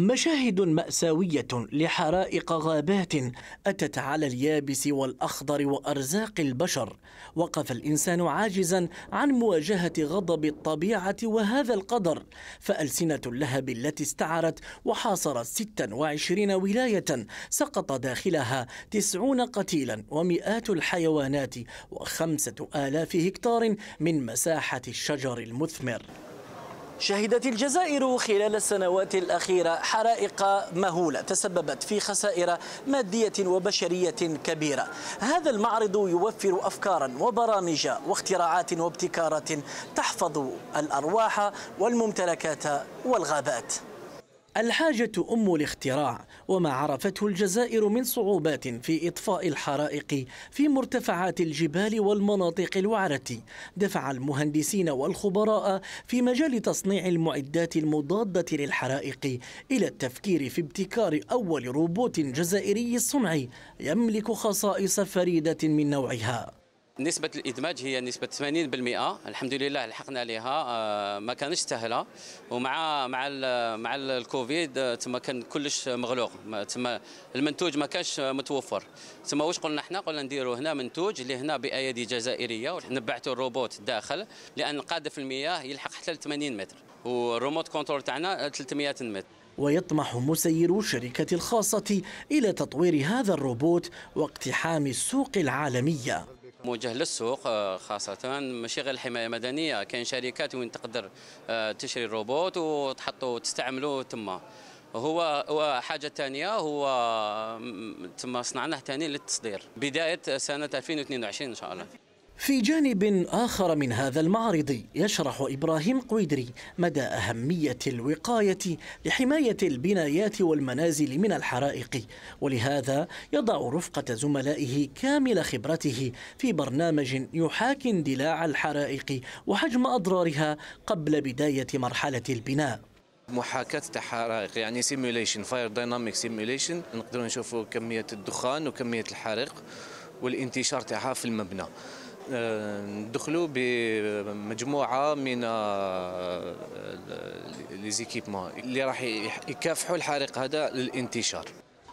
مشاهد مأساوية لحرائق غابات أتت على اليابس والأخضر وأرزاق البشر وقف الإنسان عاجزا عن مواجهة غضب الطبيعة وهذا القدر فألسنة اللهب التي استعرت وحاصرت 26 ولاية سقط داخلها 90 قتيلا ومئات الحيوانات وخمسة آلاف هكتار من مساحة الشجر المثمر شهدت الجزائر خلال السنوات الأخيرة حرائق مهولة تسببت في خسائر مادية وبشرية كبيرة هذا المعرض يوفر أفكارا وبرامج واختراعات وابتكارات تحفظ الأرواح والممتلكات والغابات الحاجة أم الاختراع وما عرفته الجزائر من صعوبات في إطفاء الحرائق في مرتفعات الجبال والمناطق الوعرة دفع المهندسين والخبراء في مجال تصنيع المعدات المضادة للحرائق إلى التفكير في ابتكار أول روبوت جزائري صنعي يملك خصائص فريدة من نوعها نسبة الإدماج هي نسبة 80% الحمد لله لحقنا لها آه، ما كانش سهلة ومع مع مع الكوفيد آه، تما كان كلش مغلوق تما المنتوج ما كانش متوفر تما واش قلنا حنا قلنا نديروا هنا منتوج اللي هنا بأيادي جزائرية ونبعثوا الروبوت داخل لأن قاذف المياه يلحق حتى 80 متر والريموت كونترول تاعنا 300 متر ويطمح مسيرو الشركة الخاصة إلى تطوير هذا الروبوت واقتحام السوق العالمية موجه للسوق آه، خاصة ماشي غير الحماية المدنية كاين شركات وين تقدر آه، تشري الروبوت وتحطو تستعملو تما هو وحاجه ثانيه هو تما صنعناه ثاني للتصدير بدايه سنه 2022 ان شاء الله في جانب آخر من هذا المعرض يشرح إبراهيم قويدري مدى أهمية الوقاية لحماية البنايات والمنازل من الحرائق ولهذا يضع رفقة زملائه كامل خبرته في برنامج يحاكي اندلاع الحرائق وحجم أضرارها قبل بداية مرحلة البناء محاكاة الحرائق يعني سيموليشن فاير دايناميك سيموليشن نقدروا نشوفوا كمية الدخان وكمية الحرق والانتشار تاعها في المبنى ندخلوا بمجموعه من آه، ليزيكيبمون اللي راح يكافحوا الحريق هذا للانتشار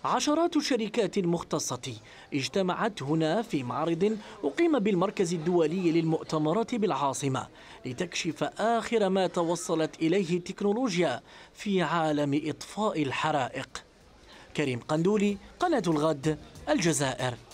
عشرات الشركات المختصة اجتمعت هنا في معرض أقيم بالمركز الدولي للمؤتمرات بالعاصمة لتكشف آخر ما توصلت إليه التكنولوجيا في عالم إطفاء الحرائق كريم قندولي قناة الغد الجزائر